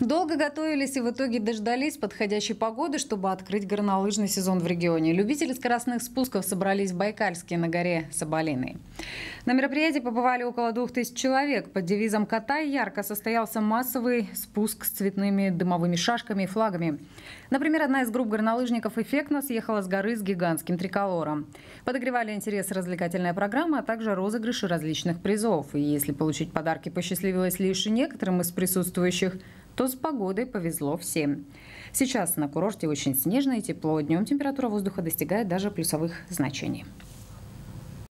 Долго готовились и в итоге дождались подходящей погоды, чтобы открыть горнолыжный сезон в регионе. Любители скоростных спусков собрались в Байкальске на горе Соболиной. На мероприятии побывали около двух тысяч человек. Под девизом «Катай ярко» состоялся массовый спуск с цветными дымовыми шашками и флагами. Например, одна из групп горнолыжников эффектно съехала с горы с гигантским триколором. Подогревали интерес развлекательная программа, а также розыгрыши различных призов. И если получить подарки посчастливилось лишь некоторым из присутствующих, то с погодой повезло всем. Сейчас на курорте очень снежно и тепло. Днем температура воздуха достигает даже плюсовых значений.